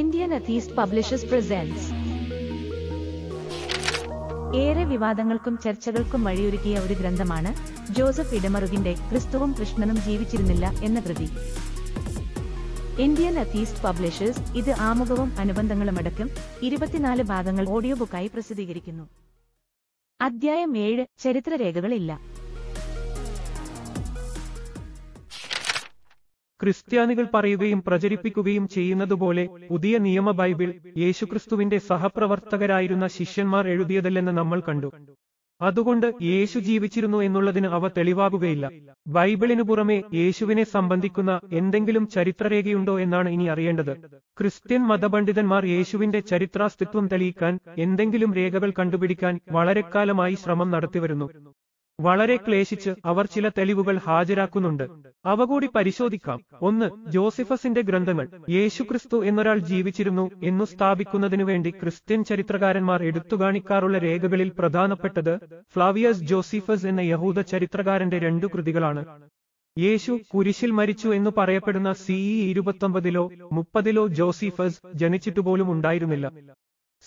Indian atheist publishers presence ഏറെ വിവാദങ്ങൾക്കും ചർച്ചകൾക്കും വഴിയൊരുക്കിയ ഒരു ഗ്രന്ഥമാണ് ജോസഫ് ഇടമറുകിന്റെ ക്രിസ്തുവും കൃഷ്ണനും ജീവിച്ചിരുന്നില്ല എന്ന കൃതി ഇന്ത്യൻ അഥീസ്റ്റ് പബ്ലിഷേഴ്സ് ഇത് ആമുഖവും അനുബന്ധങ്ങളുമടക്കം ഇരുപത്തിനാല് ഭാഗങ്ങൾ ഓഡിയോ ബുക്കായി പ്രസിദ്ധീകരിക്കുന്നു അധ്യായം ഏഴ് ചരിത്രരേഖകളില്ല ക്രിസ്ത്യാനികൾ പറയുകയും പ്രചരിപ്പിക്കുകയും ചെയ്യുന്നതുപോലെ പുതിയ നിയമ ബൈബിൾ യേശുക്രിസ്തുവിന്റെ സഹപ്രവർത്തകരായിരുന്ന ശിഷ്യന്മാർ എഴുതിയതല്ലെന്ന് നമ്മൾ കണ്ടു അതുകൊണ്ട് യേശു ജീവിച്ചിരുന്നു എന്നുള്ളതിന് അവ തെളിവാകുകയില്ല ബൈബിളിനു പുറമെ യേശുവിനെ സംബന്ധിക്കുന്ന എന്തെങ്കിലും ചരിത്രരേഖയുണ്ടോ എന്നാണ് ഇനി അറിയേണ്ടത് ക്രിസ്ത്യൻ മതപണ്ഡിതന്മാർ യേശുവിന്റെ ചരിത്രാസ്തിത്വം തെളിയിക്കാൻ എന്തെങ്കിലും രേഖകൾ കണ്ടുപിടിക്കാൻ വളരെക്കാലമായി ശ്രമം നടത്തിവരുന്നു വളരെ ക്ലേശിച്ച് അവർ ചില തെളിവുകൾ ഹാജരാക്കുന്നുണ്ട് അവ കൂടി പരിശോധിക്കാം ഒന്ന് ജോസിഫസിന്റെ ഗ്രന്ഥങ്ങൾ യേശുക്രിസ്തു എന്നൊരാൾ ജീവിച്ചിരുന്നു എന്നു സ്ഥാപിക്കുന്നതിനു വേണ്ടി ക്രിസ്ത്യൻ ചരിത്രകാരന്മാർ എടുത്തുകാണിക്കാറുള്ള രേഖകളിൽ പ്രധാനപ്പെട്ടത് ഫ്ലാവിയസ് ജോസിഫസ് എന്ന യഹൂദ ചരിത്രകാരന്റെ രണ്ടു കൃതികളാണ് യേശു കുരിശിൽ മരിച്ചു എന്നു പറയപ്പെടുന്ന സിഇ ഇരുപത്തൊമ്പതിലോ മുപ്പതിലോ ജോസിഫസ് ജനിച്ചിട്ടുപോലും ഉണ്ടായിരുന്നില്ല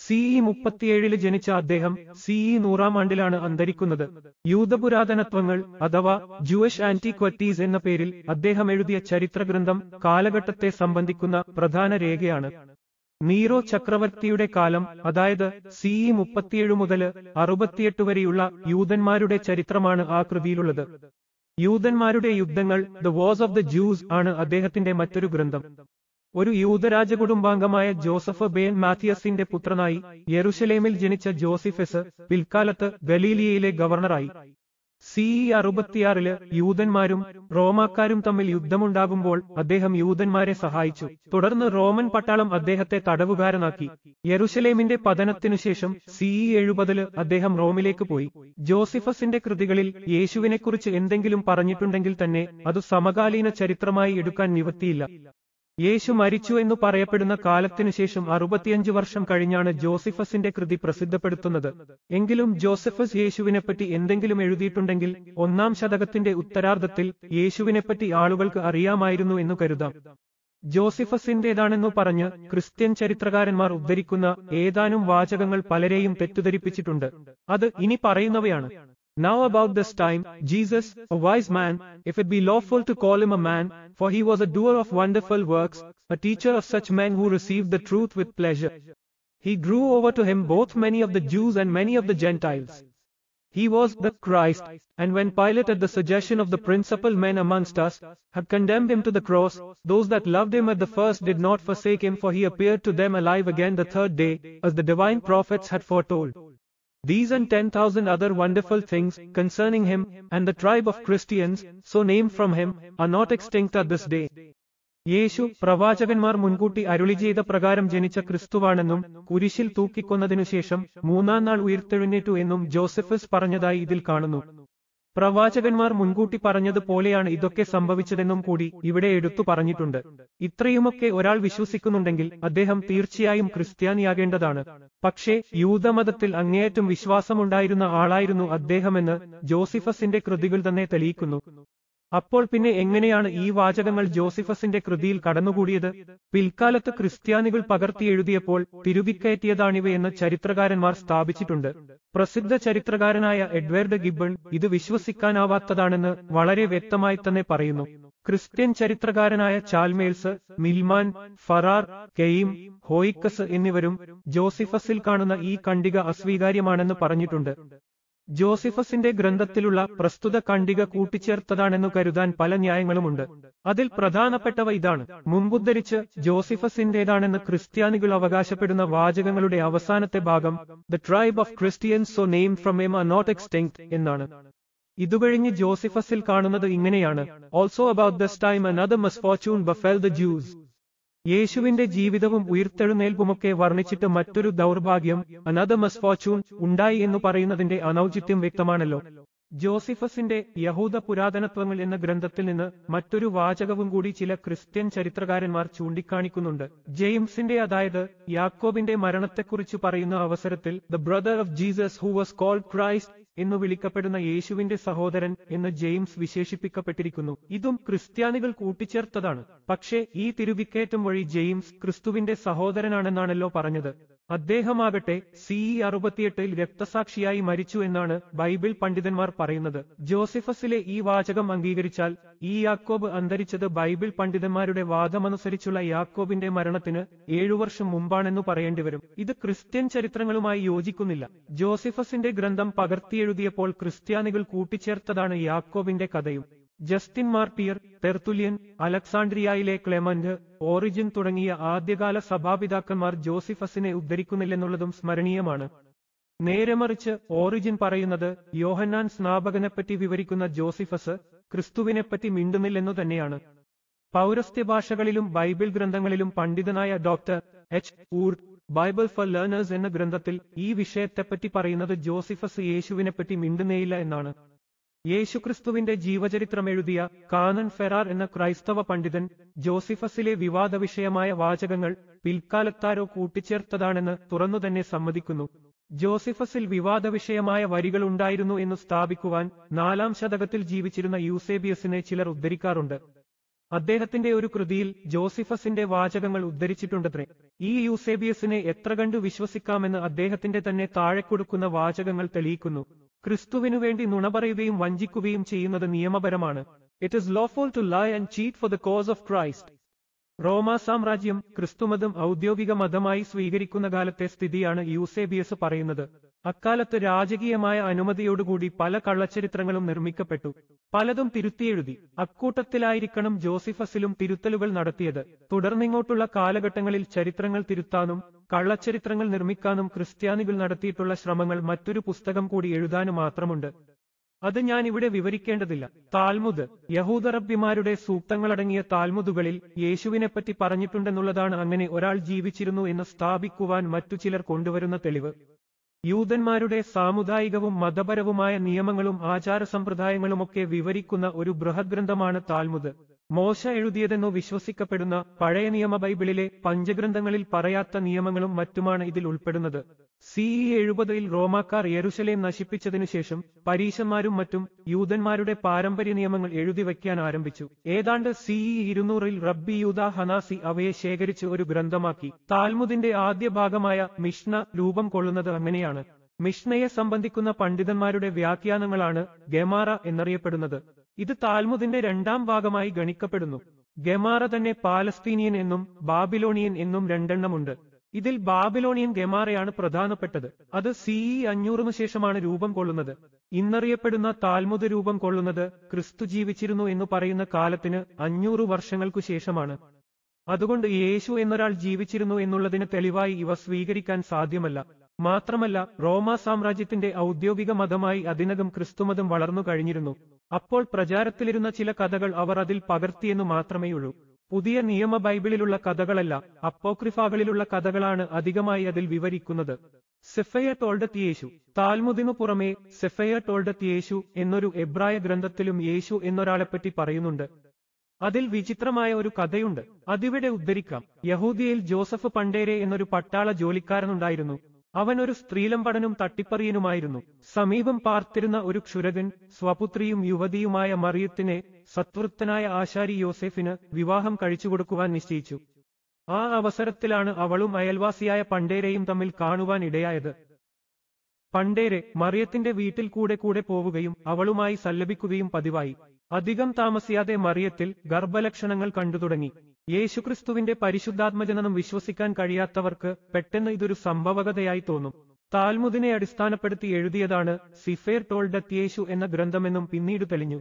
സിഇ മുപ്പത്തിയേഴില് ജനിച്ച അദ്ദേഹം സിഇ നൂറാം ആണ്ടിലാണ് അന്തരിക്കുന്നത് യൂതപുരാതനത്വങ്ങൾ അഥവാ ജുവഷ് ആന്റിക്വറ്റീസ് എന്ന പേരിൽ അദ്ദേഹം എഴുതിയ ചരിത്രഗ്രന്ഥം കാലഘട്ടത്തെ സംബന്ധിക്കുന്ന പ്രധാന രേഖയാണ് നീറോ ചക്രവർത്തിയുടെ കാലം അതായത് സിഇ മുപ്പത്തിയേഴ് മുതൽ അറുപത്തിയെട്ട് വരെയുള്ള യൂതന്മാരുടെ ചരിത്രമാണ് ആ കൃതിയിലുള്ളത് യൂതന്മാരുടെ യുദ്ധങ്ങൾ the wars of the Jews ആണ് അദ്ദേഹത്തിന്റെ മറ്റൊരു ഗ്രന്ഥം ഒരു യൂതരാജകുടുംബാംഗമായ കുടുംബാംഗമായ ജോസഫ് ബേൻ മാത്യൂസിന്റെ പുത്രനായി യെറുഷലേമിൽ ജനിച്ച ജോസിഫസ് പിൽക്കാലത്ത് ഗലീലിയയിലെ ഗവർണറായി സിഇ e അറുപത്തിയാറില് യൂതന്മാരും റോമാക്കാരും തമ്മിൽ യുദ്ധമുണ്ടാകുമ്പോൾ അദ്ദേഹം യൂതന്മാരെ സഹായിച്ചു തുടർന്ന് റോമൻ പട്ടാളം അദ്ദേഹത്തെ തടവുകാരനാക്കി യെറുഷലേമിന്റെ പതനത്തിനുശേഷം സിഇ e എഴുപതില് അദ്ദേഹം റോമിലേക്ക് പോയി ജോസിഫസിന്റെ കൃതികളിൽ യേശുവിനെക്കുറിച്ച് എന്തെങ്കിലും പറഞ്ഞിട്ടുണ്ടെങ്കിൽ തന്നെ അത് സമകാലീന ചരിത്രമായി എടുക്കാൻ നിവൃത്തിയില്ല യേശു മരിച്ചു എന്ന് പറയപ്പെടുന്ന കാലത്തിനു ശേഷം അറുപത്തിയഞ്ച് വർഷം കഴിഞ്ഞാണ് ജോസിഫസിന്റെ കൃതി പ്രസിദ്ധപ്പെടുത്തുന്നത് എങ്കിലും ജോസഫസ് യേശുവിനെപ്പറ്റി എന്തെങ്കിലും എഴുതിയിട്ടുണ്ടെങ്കിൽ ഒന്നാം ശതകത്തിന്റെ ഉത്തരാർദ്ധത്തിൽ യേശുവിനെപ്പറ്റി ആളുകൾക്ക് അറിയാമായിരുന്നു എന്ന് കരുതാം ജോസിഫസിന്റേതാണെന്നു പറഞ്ഞ് ക്രിസ്ത്യൻ ചരിത്രകാരന്മാർ ഉദ്ധരിക്കുന്ന ഏതാനും വാചകങ്ങൾ പലരെയും തെറ്റിദ്ധരിപ്പിച്ചിട്ടുണ്ട് അത് ഇനി പറയുന്നവയാണ് Now about this time, Jesus, a wise man, if it be lawful to call him a man, for he was a doer of wonderful works, a teacher of such men who received the truth with pleasure. He drew over to him both many of the Jews and many of the Gentiles. He was the Christ, and when Pilate at the suggestion of the principal men amongst us, had condemned him to the cross, those that loved him at the first did not forsake him for he appeared to them alive again the third day, as the divine prophets had foretold. These and 10,000 other wonderful things concerning him and the tribe of Christians, so named from him, are not extinct at this day. യേശു പ്രവാചകന്മാർ മുൻകൂട്ടി അരുളി ചെയ്ത പ്രകാരം ജനിച്ച ക്രിസ്തുവാണെന്നും കുരിശിൽ തൂക്കിക്കൊന്നതിനുശേഷം മൂന്നാം നാൾ ഉയർത്തെഴുന്നേറ്റു എന്നും ജോസഫസ് പറഞ്ഞതായി ഇതിൽ കാണുന്നു പ്രവാചകന്മാർ മുൻകൂട്ടി പറഞ്ഞതുപോലെയാണ് ഇതൊക്കെ സംഭവിച്ചതെന്നും കൂടി ഇവിടെ എടുത്തു പറഞ്ഞിട്ടുണ്ട് ഇത്രയുമൊക്കെ ഒരാൾ വിശ്വസിക്കുന്നുണ്ടെങ്കിൽ അദ്ദേഹം തീർച്ചയായും ക്രിസ്ത്യാനിയാകേണ്ടതാണ് പക്ഷേ യൂതമതത്തിൽ അങ്ങേയറ്റം വിശ്വാസമുണ്ടായിരുന്ന ആളായിരുന്നു അദ്ദേഹമെന്ന് ജോസിഫസിന്റെ കൃതികൾ തന്നെ തെളിയിക്കുന്നു അപ്പോൾ പിന്നെ എങ്ങനെയാണ് ഈ വാചകങ്ങൾ ജോസിഫസിന്റെ കൃതിയിൽ കടന്നുകൂടിയത് പിൽക്കാലത്ത് ക്രിസ്ത്യാനികൾ പകർത്തി പകർത്തിയെഴുതിയപ്പോൾ തിരുകിക്കയറ്റിയതാണിവയെന്ന് ചരിത്രകാരന്മാർ സ്ഥാപിച്ചിട്ടുണ്ട് പ്രസിദ്ധ ചരിത്രകാരനായ എഡ്വേർഡ് ഗിബൺ ഇത് വിശ്വസിക്കാനാവാത്തതാണെന്ന് വളരെ വ്യക്തമായി തന്നെ പറയുന്നു ക്രിസ്ത്യൻ ചരിത്രകാരനായ ചാൽമേൽസ് മിൽമാൻ ഫറാർ കെയിം ഹോയിക്കസ് എന്നിവരും ജോസിഫസിൽ കാണുന്ന ഈ കണ്ടിക അസ്വീകാര്യമാണെന്ന് പറഞ്ഞിട്ടുണ്ട് ജോസിഫസിന്റെ ഗ്രന്ഥത്തിലുള്ള പ്രസ്തുത കണ്ടിക കൂട്ടിച്ചേർത്തതാണെന്നു കരുതാൻ പല ന്യായങ്ങളുമുണ്ട് അതിൽ പ്രധാനപ്പെട്ടവ ഇതാണ് മുമ്പുദ്ധരിച്ച് ജോസിഫസിന്റേതാണെന്ന് ക്രിസ്ത്യാനികൾ അവകാശപ്പെടുന്ന വാചകങ്ങളുടെ അവസാനത്തെ ഭാഗം the tribe of Christians so name from him are not extinct എന്നാണ് ഇതുകഴിഞ്ഞ് ജോസിഫസിൽ കാണുന്നത് ഇങ്ങനെയാണ് also about this time another misfortune befell the Jews യേശുവിന്റെ ജീവിതവും ഉയർത്തെഴുന്നേൽപ്പുമൊക്കെ വർണ്ണിച്ചിട്ട് മറ്റൊരു ദൗർഭാഗ്യം അനദ മസ്ഫോച്ചൂൺ ഉണ്ടായി എന്ന് പറയുന്നതിന്റെ അനൌചിത്യം വ്യക്തമാണല്ലോ ജോസിഫസിന്റെ യഹൂദ പുരാതനത്വങ്ങൾ എന്ന ഗ്രന്ഥത്തിൽ നിന്ന് മറ്റൊരു വാചകവും കൂടി ചില ക്രിസ്ത്യൻ ചരിത്രകാരന്മാർ ചൂണ്ടിക്കാണിക്കുന്നുണ്ട് ജെയിംസിന്റെ അതായത് യാക്കോബിന്റെ മരണത്തെക്കുറിച്ച് പറയുന്ന അവസരത്തിൽ the brother of Jesus who was called Christ എന്നു വിളിക്കപ്പെടുന്ന യേശുവിന്റെ സഹോദരൻ എന്ന് ജെയിംസ് വിശേഷിപ്പിക്കപ്പെട്ടിരിക്കുന്നു ഇതും ക്രിസ്ത്യാനികൾ കൂട്ടിച്ചേർത്തതാണ് പക്ഷേ ഈ തിരുവിക്കേറ്റം വഴി ജെയിംസ് ക്രിസ്തുവിന്റെ സഹോദരനാണെന്നാണല്ലോ പറഞ്ഞത് അദ്ദേഹമാകട്ടെ സിഇ അറുപത്തിയെട്ടിൽ രക്തസാക്ഷിയായി മരിച്ചു എന്നാണ് ബൈബിൾ പണ്ഡിതന്മാർ പറയുന്നത് ജോസിഫസിലെ ഈ വാചകം അംഗീകരിച്ചാൽ ഈ യാക്കോബ് അന്തരിച്ചത് ബൈബിൾ പണ്ഡിതന്മാരുടെ വാദമനുസരിച്ചുള്ള യാക്കോബിന്റെ മരണത്തിന് ഏഴുവർഷം വർഷം മുമ്പാണെന്നു പറയേണ്ടിവരും ഇത് ക്രിസ്ത്യൻ ചരിത്രങ്ങളുമായി യോജിക്കുന്നില്ല ജോസിഫസിന്റെ ഗ്രന്ഥം പകർത്തിയെഴുതിയപ്പോൾ ക്രിസ്ത്യാനികൾ കൂട്ടിച്ചേർത്തതാണ് യാക്കോബിന്റെ കഥയും ജസ്റ്റിൻ മാർട്ടിയർ തെർത്തുല്യൻ അലക്സാണ്ട്രിയയിലെ ക്ലെമന്റ് ഓറിജിൻ തുടങ്ങിയ ആദ്യകാല സഭാപിതാക്കന്മാർ ജോസിഫസിനെ ഉദ്ധരിക്കുന്നില്ലെന്നുള്ളതും സ്മരണീയമാണ് നേരെമറിച്ച് ഓറിജിൻ പറയുന്നത് യോഹന്നാൻ സ്നാപകനെപ്പറ്റി വിവരിക്കുന്ന ജോസിഫസ് ക്രിസ്തുവിനെപ്പറ്റി മിണ്ടുന്നില്ലെന്നു തന്നെയാണ് പൗരസ്ത്യഭാഷകളിലും ബൈബിൾ ഗ്രന്ഥങ്ങളിലും പണ്ഡിതനായ ഡോക്ടർ എച്ച് ഊർ ബൈബിൾ ഫോർ ലേണേഴ്സ് എന്ന ഗ്രന്ഥത്തിൽ ഈ വിഷയത്തെപ്പറ്റി പറയുന്നത് ജോസിഫസ് യേശുവിനെപ്പറ്റി മിണ്ടുന്നേയില്ല എന്നാണ് യേശുക്രിസ്തുവിന്റെ ജീവചരിത്രം എഴുതിയ കാനൻ ഫെറാർ എന്ന ക്രൈസ്തവ പണ്ഡിതൻ ജോസിഫസിലെ വിവാദ വിഷയമായ വാചകങ്ങൾ പിൽക്കാലത്താരോ കൂട്ടിച്ചേർത്തതാണെന്ന് തുറന്നുതന്നെ സമ്മതിക്കുന്നു ജോസിഫസിൽ വിവാദ വിഷയമായ വരികൾ ഉണ്ടായിരുന്നു എന്ന് സ്ഥാപിക്കുവാൻ നാലാം ശതകത്തിൽ ജീവിച്ചിരുന്ന യൂസേബിയസിനെ ചിലർ ഉദ്ധരിക്കാറുണ്ട് അദ്ദേഹത്തിന്റെ ഒരു കൃതിയിൽ ജോസിഫസിന്റെ വാചകങ്ങൾ ഉദ്ധരിച്ചിട്ടുണ്ടത്രേ ഈ യൂസേബിയസിനെ എത്ര കണ്ടു വിശ്വസിക്കാമെന്ന് അദ്ദേഹത്തിന്റെ തന്നെ കൊടുക്കുന്ന വാചകങ്ങൾ തെളിയിക്കുന്നു ക്രിസ്തുവിനു വേണ്ടി നുണ പറയുകയും വഞ്ചിക്കുകയും ചെയ്യുന്നത് നിയമപരമാണ് it is lawful to lie and cheat for the cause of Christ റോമാ സാമ്രാജ്യം ക്രിസ്തുമതം ഔദ്യോഗിക മതമായി സ്വീകരിക്കുന്ന കാലത്തെ സ്ഥിതിയാണ് യൂസേബിയസ് പറയുന്നത് അക്കാലത്ത് രാജകീയമായ അനുമതിയോടുകൂടി പല കള്ളച്ചരിത്രങ്ങളും നിർമ്മിക്കപ്പെട്ടു പലതും തിരുത്തിയെഴുതി അക്കൂട്ടത്തിലായിരിക്കണം ജോസിഫസിലും തിരുത്തലുകൾ നടത്തിയത് തുടർന്നിങ്ങോട്ടുള്ള കാലഘട്ടങ്ങളിൽ ചരിത്രങ്ങൾ തിരുത്താനും കള്ളച്ചരിത്രങ്ങൾ നിർമ്മിക്കാനും ക്രിസ്ത്യാനികൾ നടത്തിയിട്ടുള്ള ശ്രമങ്ങൾ മറ്റൊരു പുസ്തകം കൂടി എഴുതാനും മാത്രമുണ്ട് അത് ഞാൻ ഇവിടെ വിവരിക്കേണ്ടതില്ല താൽമുദ് യഹൂദറബ്ബിമാരുടെ സൂക്തങ്ങളടങ്ങിയ താൽമുദുകളിൽ യേശുവിനെപ്പറ്റി പറഞ്ഞിട്ടുണ്ടെന്നുള്ളതാണ് അങ്ങനെ ഒരാൾ ജീവിച്ചിരുന്നു എന്ന് സ്ഥാപിക്കുവാൻ മറ്റു ചിലർ കൊണ്ടുവരുന്ന തെളിവ് യൂതന്മാരുടെ സാമുദായികവും മതപരവുമായ നിയമങ്ങളും ആചാരസമ്പ്രദായങ്ങളുമൊക്കെ വിവരിക്കുന്ന ഒരു ബൃഹദ്ഗ്രന്ഥമാണ് താൽമുദ് മോശ എഴുതിയതെന്നു വിശ്വസിക്കപ്പെടുന്ന പഴയ നിയമ ബൈബിളിലെ പഞ്ചഗ്രന്ഥങ്ങളിൽ പറയാത്ത നിയമങ്ങളും മറ്റുമാണ് ഇതിൽ ഉൾപ്പെടുന്നത് സിഇ എഴുപതിൽ റോമാക്കാർ യെരുശലേം നശിപ്പിച്ചതിനുശേഷം പരീശന്മാരും മറ്റും യൂതന്മാരുടെ പാരമ്പര്യ നിയമങ്ങൾ എഴുതിവയ്ക്കാൻ ആരംഭിച്ചു ഏതാണ്ട് സിഇ ഇരുന്നൂറിൽ റബ്ബി യൂത ഹനാസി അവയെ ശേഖരിച്ച് ഒരു ഗ്രന്ഥമാക്കി താൽമുദിന്റെ ആദ്യ ഭാഗമായ മിഷ്ന രൂപം കൊള്ളുന്നത് അങ്ങനെയാണ് മിഷ്നയെ സംബന്ധിക്കുന്ന പണ്ഡിതന്മാരുടെ വ്യാഖ്യാനങ്ങളാണ് ഗെമാറ എന്നറിയപ്പെടുന്നത് ഇത് താൽമുദിന്റെ രണ്ടാം ഭാഗമായി ഗണിക്കപ്പെടുന്നു ഗെമാറ തന്നെ പാലസ്തീനിയൻ എന്നും ബാബിലോണിയൻ എന്നും രണ്ടെണ്ണമുണ്ട് ഇതിൽ ബാബിലോണിയൻ ഗെമാറയാണ് പ്രധാനപ്പെട്ടത് അത് സിഇ അഞ്ഞൂറിനു ശേഷമാണ് രൂപം കൊള്ളുന്നത് ഇന്നറിയപ്പെടുന്ന താൽമുദ് രൂപം കൊള്ളുന്നത് ക്രിസ്തു ജീവിച്ചിരുന്നു എന്ന് പറയുന്ന കാലത്തിന് അഞ്ഞൂറ് വർഷങ്ങൾക്കു ശേഷമാണ് അതുകൊണ്ട് യേശു എന്നൊരാൾ ജീവിച്ചിരുന്നു എന്നുള്ളതിന് തെളിവായി ഇവ സ്വീകരിക്കാൻ സാധ്യമല്ല മാത്രമല്ല റോമാ സാമ്രാജ്യത്തിന്റെ ഔദ്യോഗിക മതമായി അതിനകം ക്രിസ്തുമതം വളർന്നു കഴിഞ്ഞിരുന്നു അപ്പോൾ പ്രചാരത്തിലിരുന്ന ചില കഥകൾ അവർ അതിൽ പകർത്തിയെന്നു മാത്രമേയുള്ളൂ പുതിയ നിയമ ബൈബിളിലുള്ള കഥകളല്ല അപ്പോക്രിഫാകളിലുള്ള കഥകളാണ് അധികമായി അതിൽ വിവരിക്കുന്നത് സെഫയ ടോൾഡത്ത് യേശു താൽമുദിനു പുറമെ സെഫയ ടോൾഡത്ത് യേശു എന്നൊരു എബ്രായ ഗ്രന്ഥത്തിലും യേശു എന്നൊരാളെപ്പറ്റി പറയുന്നുണ്ട് അതിൽ വിചിത്രമായ ഒരു കഥയുണ്ട് അതിവിടെ ഉദ്ധരിക്കാം യഹൂദിയയിൽ ജോസഫ് പണ്ടേരെ എന്നൊരു പട്ടാള ജോലിക്കാരനുണ്ടായിരുന്നു അവൻ ഒരു സ്ത്രീലമ്പടനും തട്ടിപ്പറിയനുമായിരുന്നു സമീപം പാർത്തിരുന്ന ഒരു ക്ഷുരകൻ സ്വപുത്രിയും യുവതിയുമായ മറിയത്തിനെ സത്വൃത്തനായ ആശാരി യോസെഫിന് വിവാഹം കഴിച്ചുകൊടുക്കുവാൻ നിശ്ചയിച്ചു ആ അവസരത്തിലാണ് അവളും അയൽവാസിയായ പണ്ടേരെയും തമ്മിൽ കാണുവാൻ ഇടയായത് പണ്ടേരെ മറിയത്തിന്റെ വീട്ടിൽ കൂടെ കൂടെ പോവുകയും അവളുമായി സല്ലപിക്കുകയും പതിവായി അധികം താമസിയാതെ മറിയത്തിൽ ഗർഭലക്ഷണങ്ങൾ കണ്ടുതുടങ്ങി യേശുക്രിസ്തുവിന്റെ പരിശുദ്ധാത്മജനനം വിശ്വസിക്കാൻ കഴിയാത്തവർക്ക് പെട്ടെന്ന് ഇതൊരു സംഭവകതയായി തോന്നും താൽമുദിനെ അടിസ്ഥാനപ്പെടുത്തി എഴുതിയതാണ് സിഫേർ ടോൾഡത്ത് യേശു എന്ന ഗ്രന്ഥമെന്നും പിന്നീട് തെളിഞ്ഞു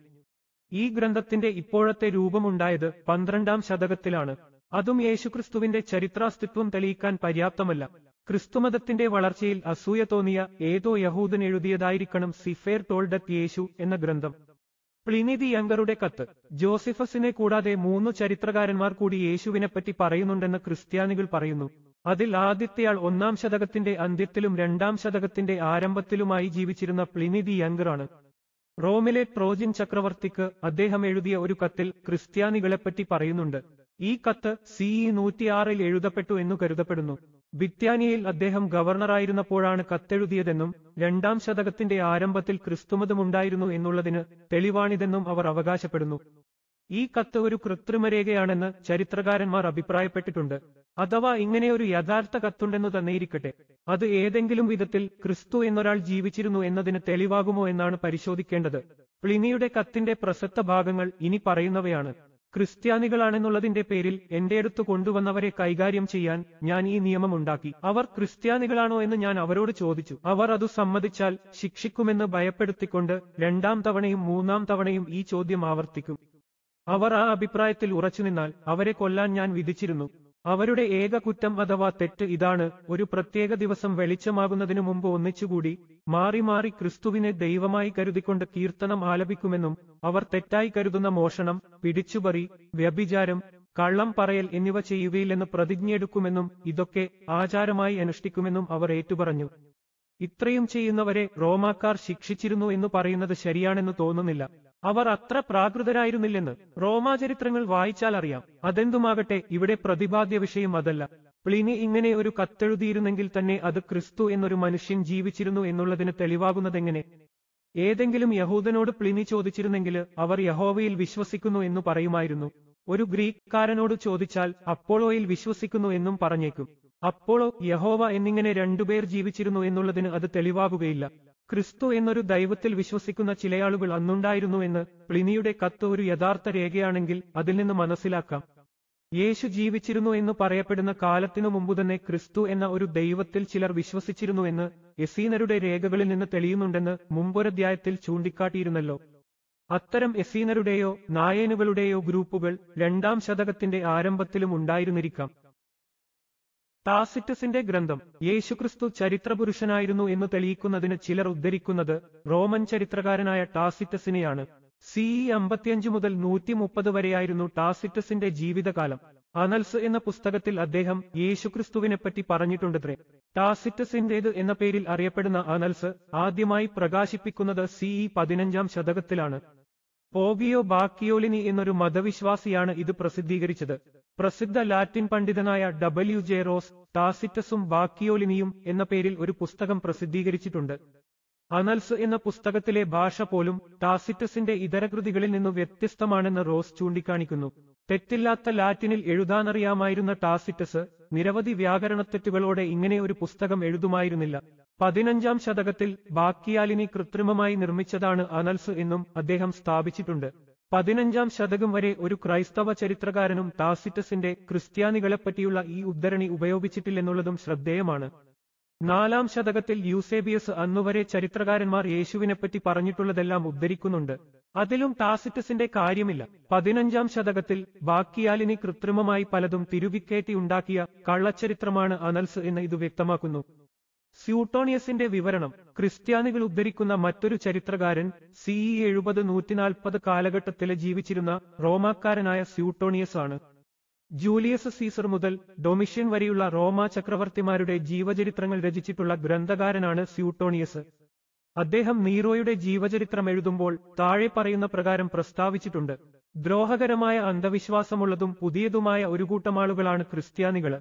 ഈ ഗ്രന്ഥത്തിന്റെ ഇപ്പോഴത്തെ രൂപമുണ്ടായത് പന്ത്രണ്ടാം ശതകത്തിലാണ് അതും യേശുക്രിസ്തുവിന്റെ ചരിത്രാസ്തിത്വം തെളിയിക്കാൻ പര്യാപ്തമല്ല ക്രിസ്തുമതത്തിന്റെ വളർച്ചയിൽ അസൂയ തോന്നിയ ഏതോ യഹൂദൻ എഴുതിയതായിരിക്കണം സിഫേർ ടോൾഡത്ത് യേശു എന്ന ഗ്രന്ഥം പ്ലിനിതി യങ്കറുടെ കത്ത് ജോസിഫസിനെ കൂടാതെ മൂന്ന് ചരിത്രകാരന്മാർ കൂടി യേശുവിനെപ്പറ്റി പറയുന്നുണ്ടെന്ന് ക്രിസ്ത്യാനികൾ പറയുന്നു അതിൽ ആദ്യത്തെയാൾ ഒന്നാം ശതകത്തിന്റെ അന്ത്യത്തിലും രണ്ടാം ശതകത്തിന്റെ ആരംഭത്തിലുമായി ജീവിച്ചിരുന്ന പ്ലിനിതി യങ്കറാണ് റോമിലെ ട്രോജിൻ ചക്രവർത്തിക്ക് അദ്ദേഹം എഴുതിയ ഒരു കത്തിൽ ക്രിസ്ത്യാനികളെപ്പറ്റി പറയുന്നുണ്ട് ഈ കത്ത് സിഇ നൂറ്റിയാറിൽ എഴുതപ്പെട്ടു എന്നു കരുതപ്പെടുന്നു ബിത്യാനിയയിൽ അദ്ദേഹം ഗവർണറായിരുന്നപ്പോഴാണ് കത്തെഴുതിയതെന്നും രണ്ടാം ശതകത്തിന്റെ ആരംഭത്തിൽ ക്രിസ്തുമതമുണ്ടായിരുന്നു എന്നുള്ളതിന് തെളിവാണിതെന്നും അവർ അവകാശപ്പെടുന്നു ഈ കത്ത് ഒരു കൃത്രിമരേഖയാണെന്ന് ചരിത്രകാരന്മാർ അഭിപ്രായപ്പെട്ടിട്ടുണ്ട് അഥവാ ഇങ്ങനെയൊരു യഥാർത്ഥ കത്തുണ്ടെന്നു തന്നെയിരിക്കട്ടെ അത് ഏതെങ്കിലും വിധത്തിൽ ക്രിസ്തു എന്നൊരാൾ ജീവിച്ചിരുന്നു എന്നതിന് തെളിവാകുമോ എന്നാണ് പരിശോധിക്കേണ്ടത് പ്ലിനിയുടെ കത്തിന്റെ പ്രസക്ത ഭാഗങ്ങൾ ഇനി പറയുന്നവയാണ് ക്രിസ്ത്യാനികളാണെന്നുള്ളതിന്റെ പേരിൽ അടുത്ത് കൊണ്ടുവന്നവരെ കൈകാര്യം ചെയ്യാൻ ഞാൻ ഈ നിയമമുണ്ടാക്കി അവർ ക്രിസ്ത്യാനികളാണോ എന്ന് ഞാൻ അവരോട് ചോദിച്ചു അവർ അതു സമ്മതിച്ചാൽ ശിക്ഷിക്കുമെന്ന് ഭയപ്പെടുത്തിക്കൊണ്ട് രണ്ടാം തവണയും മൂന്നാം തവണയും ഈ ചോദ്യം ആവർത്തിക്കും അവർ ആ അഭിപ്രായത്തിൽ ഉറച്ചുനിന്നാൽ അവരെ കൊല്ലാൻ ഞാൻ വിധിച്ചിരുന്നു അവരുടെ ഏക കുറ്റം അഥവാ തെറ്റ് ഇതാണ് ഒരു പ്രത്യേക ദിവസം വെളിച്ചമാകുന്നതിനു മുമ്പ് ഒന്നിച്ചുകൂടി മാറി മാറി ക്രിസ്തുവിനെ ദൈവമായി കരുതിക്കൊണ്ട് കീർത്തനം ആലപിക്കുമെന്നും അവർ തെറ്റായി കരുതുന്ന മോഷണം പിടിച്ചുപറി വ്യഭിചാരം കള്ളം പറയൽ എന്നിവ ചെയ്യുകയില്ലെന്ന് പ്രതിജ്ഞയെടുക്കുമെന്നും ഇതൊക്കെ ആചാരമായി അനുഷ്ഠിക്കുമെന്നും അവർ ഏറ്റുപറഞ്ഞു ഇത്രയും ചെയ്യുന്നവരെ റോമാക്കാർ ശിക്ഷിച്ചിരുന്നു എന്ന് പറയുന്നത് ശരിയാണെന്ന് തോന്നുന്നില്ല അവർ അത്ര പ്രാകൃതരായിരുന്നില്ലെന്ന് റോമാചരിത്രങ്ങൾ വായിച്ചാൽ അറിയാം അതെന്തുമാകട്ടെ ഇവിടെ പ്രതിപാദ്യ വിഷയം അതല്ല പ്ലിനി ഇങ്ങനെ ഒരു കത്തെഴുതിയിരുന്നെങ്കിൽ തന്നെ അത് ക്രിസ്തു എന്നൊരു മനുഷ്യൻ ജീവിച്ചിരുന്നു എന്നുള്ളതിന് തെളിവാകുന്നതെങ്ങനെ ഏതെങ്കിലും യഹൂദനോട് പ്ലിനി ചോദിച്ചിരുന്നെങ്കിൽ അവർ യഹോവയിൽ വിശ്വസിക്കുന്നു എന്നു പറയുമായിരുന്നു ഒരു ഗ്രീക്കാരനോട് ചോദിച്ചാൽ അപ്പോളോയിൽ വിശ്വസിക്കുന്നു എന്നും പറഞ്ഞേക്കും അപ്പോളോ യഹോവ എന്നിങ്ങനെ രണ്ടുപേർ ജീവിച്ചിരുന്നു എന്നുള്ളതിന് അത് തെളിവാകുകയില്ല ക്രിസ്തു എന്നൊരു ദൈവത്തിൽ വിശ്വസിക്കുന്ന ചിലയാളുകൾ അന്നുണ്ടായിരുന്നുവെന്ന് പ്ലിനിയുടെ കത്ത് ഒരു യഥാർത്ഥ രേഖയാണെങ്കിൽ അതിൽ നിന്ന് മനസ്സിലാക്കാം യേശു ജീവിച്ചിരുന്നു എന്ന് പറയപ്പെടുന്ന കാലത്തിനു മുമ്പ് തന്നെ ക്രിസ്തു എന്ന ഒരു ദൈവത്തിൽ ചിലർ വിശ്വസിച്ചിരുന്നുവെന്ന് എസീനരുടെ രേഖകളിൽ നിന്ന് തെളിയുന്നുണ്ടെന്ന് മുമ്പൊരധ്യായത്തിൽ ചൂണ്ടിക്കാട്ടിയിരുന്നല്ലോ അത്തരം എസീനരുടെയോ നായേനുകളുടെയോ ഗ്രൂപ്പുകൾ രണ്ടാം ശതകത്തിന്റെ ആരംഭത്തിലും ഉണ്ടായിരുന്നിരിക്കാം ടാസിറ്റസിന്റെ ഗ്രന്ഥം യേശുക്രിസ്തു ചരിത്രപുരുഷനായിരുന്നു എന്ന് തെളിയിക്കുന്നതിന് ചിലർ ഉദ്ധരിക്കുന്നത് റോമൻ ചരിത്രകാരനായ ടാസിറ്റസിനെയാണ് സി ഇ അമ്പത്തിയഞ്ചു മുതൽ നൂറ്റി മുപ്പത് വരെയായിരുന്നു ടാസിറ്റസിന്റെ ജീവിതകാലം അനൽസ് എന്ന പുസ്തകത്തിൽ അദ്ദേഹം യേശുക്രിസ്തുവിനെപ്പറ്റി പറഞ്ഞിട്ടുണ്ടത്രേ ടാസിറ്റസിന്റേത് എന്ന പേരിൽ അറിയപ്പെടുന്ന അനൽസ് ആദ്യമായി പ്രകാശിപ്പിക്കുന്നത് സി ഇ പതിനഞ്ചാം ശതകത്തിലാണ് പോഗിയോ ബാക്കിയോലിനി എന്നൊരു മതവിശ്വാസിയാണ് ഇത് പ്രസിദ്ധീകരിച്ചത് പ്രസിദ്ധ ലാറ്റിൻ പണ്ഡിതനായ ഡബ്ല്യു ജെ റോസ് ടാസിറ്റസും ബാക്കിയോലിനിയും എന്ന പേരിൽ ഒരു പുസ്തകം പ്രസിദ്ധീകരിച്ചിട്ടുണ്ട് അനൽസ് എന്ന പുസ്തകത്തിലെ ഭാഷ പോലും ടാസിറ്റസിന്റെ ഇതര കൃതികളിൽ നിന്നു വ്യത്യസ്തമാണെന്ന് റോസ് ചൂണ്ടിക്കാണിക്കുന്നു തെറ്റില്ലാത്ത ലാറ്റിനിൽ എഴുതാനറിയാമായിരുന്ന ടാസിറ്റസ് നിരവധി തെറ്റുകളോടെ ഇങ്ങനെ ഒരു പുസ്തകം എഴുതുമായിരുന്നില്ല പതിനഞ്ചാം ശതകത്തിൽ ബാക്കിയാലിനി കൃത്രിമമായി നിർമ്മിച്ചതാണ് അനൽസ് എന്നും അദ്ദേഹം സ്ഥാപിച്ചിട്ടുണ്ട് പതിനഞ്ചാം ശതകം വരെ ഒരു ക്രൈസ്തവ ചരിത്രകാരനും ടാസിറ്റസിന്റെ ക്രിസ്ത്യാനികളെപ്പറ്റിയുള്ള ഈ ഉദ്ധരണി ഉപയോഗിച്ചിട്ടില്ലെന്നുള്ളതും ശ്രദ്ധേയമാണ് നാലാം ശതകത്തിൽ യൂസേബിയസ് അന്നുവരെ ചരിത്രകാരന്മാർ യേശുവിനെപ്പറ്റി പറഞ്ഞിട്ടുള്ളതെല്ലാം ഉദ്ധരിക്കുന്നുണ്ട് അതിലും ടാസിറ്റസിന്റെ കാര്യമില്ല പതിനഞ്ചാം ശതകത്തിൽ ബാക്കിയാലിനി കൃത്രിമമായി പലതും തിരുവിക്കേറ്റി ഉണ്ടാക്കിയ കള്ളച്ചരിത്രമാണ് അനൽസ് എന്ന് ഇത് വ്യക്തമാക്കുന്നു സ്യൂട്ടോണിയസിന്റെ വിവരണം ക്രിസ്ത്യാനികൾ ഉദ്ധരിക്കുന്ന മറ്റൊരു ചരിത്രകാരൻ ഇ എഴുപത് നൂറ്റിനാൽപ്പത് കാലഘട്ടത്തിലെ ജീവിച്ചിരുന്ന റോമാക്കാരനായ സ്യൂട്ടോണിയസ് ആണ് ജൂലിയസ് സീസർ മുതൽ ഡൊമിഷ്യൻ വരെയുള്ള റോമാ ചക്രവർത്തിമാരുടെ ജീവചരിത്രങ്ങൾ രചിച്ചിട്ടുള്ള ഗ്രന്ഥകാരനാണ് സ്യൂട്ടോണിയസ് അദ്ദേഹം നീറോയുടെ ജീവചരിത്രം എഴുതുമ്പോൾ താഴെ പറയുന്ന പ്രകാരം പ്രസ്താവിച്ചിട്ടുണ്ട് ദ്രോഹകരമായ അന്ധവിശ്വാസമുള്ളതും പുതിയതുമായ ഒരു കൂട്ടമാളുകളാണ് ക്രിസ്ത്യാനികള്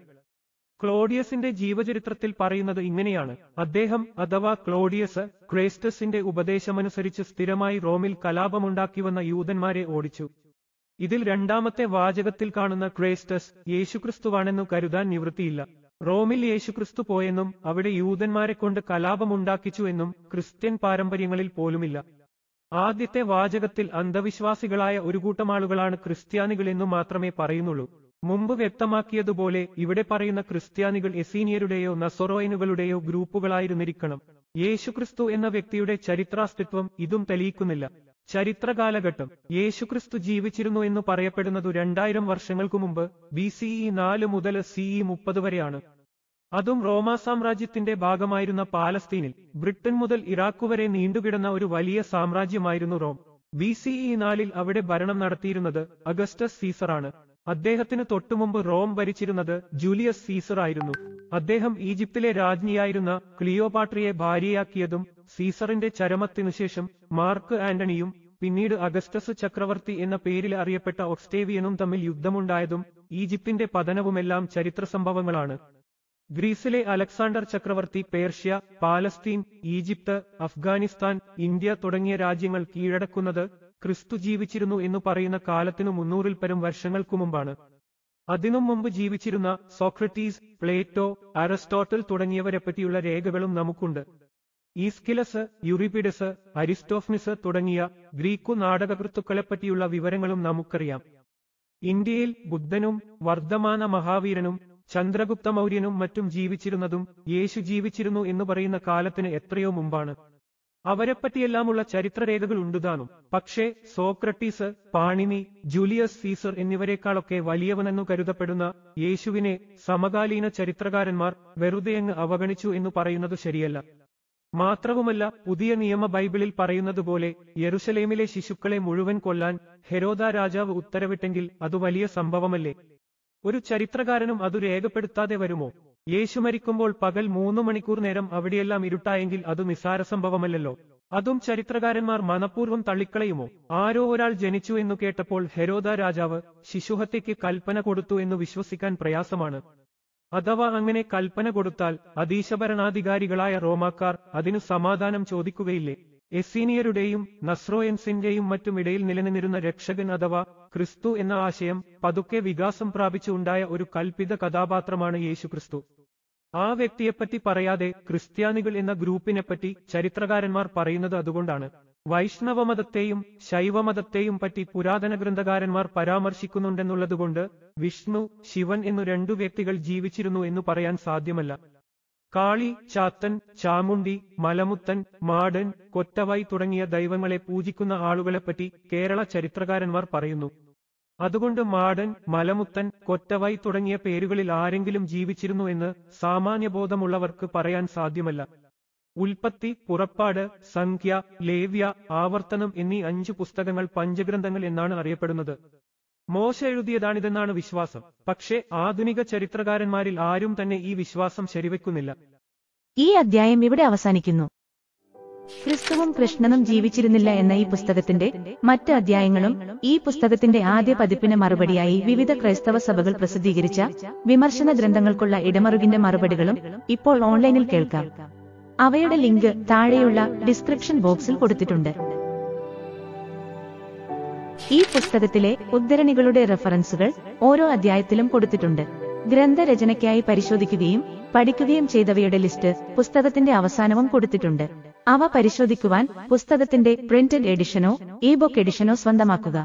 ക്ലോഡിയസിന്റെ ജീവചരിത്രത്തിൽ പറയുന്നത് ഇങ്ങനെയാണ് അദ്ദേഹം അഥവാ ക്ലോഡിയസ് ക്രേസ്റ്റസിന്റെ ഉപദേശമനുസരിച്ച് സ്ഥിരമായി റോമിൽ കലാപമുണ്ടാക്കിവന്ന യൂതന്മാരെ ഓടിച്ചു ഇതിൽ രണ്ടാമത്തെ വാചകത്തിൽ കാണുന്ന ക്രേസ്റ്റസ് യേശുക്രിസ്തുവാണെന്നു കരുതാൻ നിവൃത്തിയില്ല റോമിൽ യേശുക്രിസ്തു പോയെന്നും അവിടെ യൂതന്മാരെ കൊണ്ട് എന്നും ക്രിസ്ത്യൻ പാരമ്പര്യങ്ങളിൽ പോലുമില്ല ആദ്യത്തെ വാചകത്തിൽ അന്ധവിശ്വാസികളായ ഒരു കൂട്ടമാളുകളാണ് ക്രിസ്ത്യാനികളെന്നു മാത്രമേ പറയുന്നുള്ളൂ മുമ്പ് വ്യക്തമാക്കിയതുപോലെ ഇവിടെ പറയുന്ന ക്രിസ്ത്യാനികൾ എസീനിയരുടെയോ നസൊറോയിനുകളുടെയോ ഗ്രൂപ്പുകളായിരുന്നിരിക്കണം യേശുക്രിസ്തു എന്ന വ്യക്തിയുടെ ചരിത്രാസ്തിത്വം ഇതും തെളിയിക്കുന്നില്ല ചരിത്രകാലഘട്ടം യേശുക്രിസ്തു ജീവിച്ചിരുന്നു എന്ന് പറയപ്പെടുന്നതു രണ്ടായിരം വർഷങ്ങൾക്കു മുമ്പ് ബി സിഇ നാല് മുതൽ സിഇ മുപ്പത് വരെയാണ് അതും റോമാ സാമ്രാജ്യത്തിന്റെ ഭാഗമായിരുന്ന പാലസ്തീനിൽ ബ്രിട്ടൻ മുതൽ ഇറാഖ് വരെ നീണ്ടുകിടന്ന ഒരു വലിയ സാമ്രാജ്യമായിരുന്നു റോം ബി സിഇ നാലിൽ അവിടെ ഭരണം നടത്തിയിരുന്നത് അഗസ്റ്റസ് സീസറാണ് അദ്ദേഹത്തിന് തൊട്ടുമുമ്പ് റോം ഭരിച്ചിരുന്നത് ജൂലിയസ് സീസർ ആയിരുന്നു അദ്ദേഹം ഈജിപ്തിലെ രാജ്ഞിയായിരുന്ന ക്ലിയോപാട്രിയെ ഭാര്യയാക്കിയതും സീസറിന്റെ ചരമത്തിനുശേഷം മാർക്ക് ആന്റണിയും പിന്നീട് അഗസ്റ്റസ് ചക്രവർത്തി എന്ന പേരിൽ അറിയപ്പെട്ട ഓക്സ്റ്റേവിയനും തമ്മിൽ യുദ്ധമുണ്ടായതും ഈജിപ്തിന്റെ പതനവുമെല്ലാം ചരിത്ര സംഭവങ്ങളാണ് ഗ്രീസിലെ അലക്സാണ്ടർ ചക്രവർത്തി Persia Palestine Egypt Afghanistan India തുടങ്ങിയ രാജ്യങ്ങൾ കീഴടക്കുന്നത് ക്രിസ്തു ജീവിച്ചിരുന്നു എന്ന് പറയുന്ന കാലത്തിനു മുന്നൂറിൽ പരം വർഷങ്ങൾക്കു മുമ്പാണ് അതിനും മുമ്പ് ജീവിച്ചിരുന്ന സോക്രട്ടീസ് പ്ലേറ്റോ തുടങ്ങിയവരെ തുടങ്ങിയവരെപ്പറ്റിയുള്ള രേഖകളും നമുക്കുണ്ട് ഈസ്കിലസ് യുറിപിഡസ് അരിസ്റ്റോഫ്നിസ് തുടങ്ങിയ ഗ്രീക്കു നാടകകൃത്തുക്കളെപ്പറ്റിയുള്ള വിവരങ്ങളും നമുക്കറിയാം ഇന്ത്യയിൽ ബുദ്ധനും വർദ്ധമാന മഹാവീരനും ചന്ദ്രഗുപ്ത മൗര്യനും മറ്റും ജീവിച്ചിരുന്നതും യേശു ജീവിച്ചിരുന്നു എന്ന് പറയുന്ന കാലത്തിന് എത്രയോ മുമ്പാണ് അവരെപ്പറ്റിയെല്ലാമുള്ള ചരിത്രരേഖകൾ ഉണ്ടുതാനും പക്ഷേ സോക്രട്ടീസ് പാണിനി ജൂലിയസ് സീസർ എന്നിവരെക്കാളൊക്കെ വലിയവനെന്നു കരുതപ്പെടുന്ന യേശുവിനെ സമകാലീന ചരിത്രകാരന്മാർ വെറുതെയങ്ങ് അവഗണിച്ചു എന്ന് പറയുന്നത് ശരിയല്ല മാത്രവുമല്ല പുതിയ നിയമ ബൈബിളിൽ പറയുന്നതുപോലെ യെരുസലേമിലെ ശിശുക്കളെ മുഴുവൻ കൊല്ലാൻ ഹെരോദ രാജാവ് ഉത്തരവിട്ടെങ്കിൽ അത് വലിയ സംഭവമല്ലേ ഒരു ചരിത്രകാരനും അതു രേഖപ്പെടുത്താതെ വരുമോ യേശു മരിക്കുമ്പോൾ പകൽ മൂന്നു മണിക്കൂർ നേരം അവിടെയെല്ലാം ഇരുട്ടായെങ്കിൽ അത് നിസ്സാര സംഭവമല്ലല്ലോ അതും ചരിത്രകാരന്മാർ മനപൂർവ്വം തള്ളിക്കളയുമോ ആരോ ഒരാൾ ജനിച്ചു എന്നു കേട്ടപ്പോൾ ഹെരോദ രാജാവ് ശിശുഹത്യയ്ക്ക് കൽപ്പന കൊടുത്തു എന്ന് വിശ്വസിക്കാൻ പ്രയാസമാണ് അഥവാ അങ്ങനെ കൽപ്പന കൊടുത്താൽ അതീശഭരണാധികാരികളായ റോമാക്കാർ അതിനു സമാധാനം ചോദിക്കുകയില്ലേ എസീനിയരുടെയും നസ്രോയൻസിന്റെയും മറ്റുമിടയിൽ നിലനിന്നിരുന്ന രക്ഷകൻ അഥവാ ക്രിസ്തു എന്ന ആശയം പതുക്കെ വികാസം പ്രാപിച്ചു ഉണ്ടായ ഒരു കൽപ്പിത കഥാപാത്രമാണ് യേശുക്രിസ്തു ആ വ്യക്തിയെപ്പറ്റി പറയാതെ ക്രിസ്ത്യാനികൾ എന്ന ഗ്രൂപ്പിനെപ്പറ്റി ചരിത്രകാരന്മാർ പറയുന്നത് അതുകൊണ്ടാണ് വൈഷ്ണവമതത്തെയും ശൈവമതത്തെയും പറ്റി പുരാതന ഗ്രന്ഥകാരന്മാർ പരാമർശിക്കുന്നുണ്ടെന്നുള്ളതുകൊണ്ട് വിഷ്ണു ശിവൻ എന്നു രണ്ടു വ്യക്തികൾ ജീവിച്ചിരുന്നു എന്നു പറയാൻ സാധ്യമല്ല കാളി ചാത്തൻ ചാമുണ്ടി മലമുത്തൻ മാടൻ കൊറ്റവായി തുടങ്ങിയ ദൈവങ്ങളെ പൂജിക്കുന്ന ആളുകളെപ്പറ്റി കേരള ചരിത്രകാരന്മാർ പറയുന്നു അതുകൊണ്ട് മാടൻ മലമുത്തൻ കൊറ്റവായി തുടങ്ങിയ പേരുകളിൽ ആരെങ്കിലും ജീവിച്ചിരുന്നു എന്ന് സാമാന്യബോധമുള്ളവർക്ക് പറയാൻ സാധ്യമല്ല ഉൽപ്പത്തി പുറപ്പാട് സംഖ്യ ലേവ്യ ആവർത്തനം എന്നീ അഞ്ച് പുസ്തകങ്ങൾ പഞ്ചഗ്രന്ഥങ്ങൾ എന്നാണ് അറിയപ്പെടുന്നത് മോശ എഴുതിയതാണിതെന്നാണ് വിശ്വാസം പക്ഷേ ആധുനിക ചരിത്രകാരന്മാരിൽ ആരും തന്നെ ഈ വിശ്വാസം ശരിവെക്കുന്നില്ല ഈ അധ്യായം ഇവിടെ അവസാനിക്കുന്നു ക്രിസ്തുവും കൃഷ്ണനും ജീവിച്ചിരുന്നില്ല എന്ന ഈ പുസ്തകത്തിന്റെ മറ്റ് അധ്യായങ്ങളും ഈ പുസ്തകത്തിന്റെ ആദ്യ പതിപ്പിന് മറുപടിയായി വിവിധ ക്രൈസ്തവ സഭകൾ പ്രസിദ്ധീകരിച്ച വിമർശന ഗ്രന്ഥങ്ങൾക്കുള്ള ഇടമറുകിന്റെ മറുപടികളും ഇപ്പോൾ ഓൺലൈനിൽ കേൾക്കാം അവയുടെ ലിങ്ക് താഴെയുള്ള ഡിസ്ക്രിപ്ഷൻ ബോക്സിൽ കൊടുത്തിട്ടുണ്ട് ഈ പുസ്തകത്തിലെ ഉദ്ധരണികളുടെ റെഫറൻസുകൾ ഓരോ അധ്യായത്തിലും കൊടുത്തിട്ടുണ്ട് ഗ്രന്ഥരചനയ്ക്കായി പരിശോധിക്കുകയും പഠിക്കുകയും ചെയ്തവയുടെ ലിസ്റ്റ് പുസ്തകത്തിന്റെ അവസാനവും കൊടുത്തിട്ടുണ്ട് അവ പരിശോധിക്കുവാൻ പുസ്തകത്തിന്റെ പ്രിന്റഡ് എഡിഷനോ ഇ ബുക്ക് എഡിഷനോ സ്വന്തമാക്കുക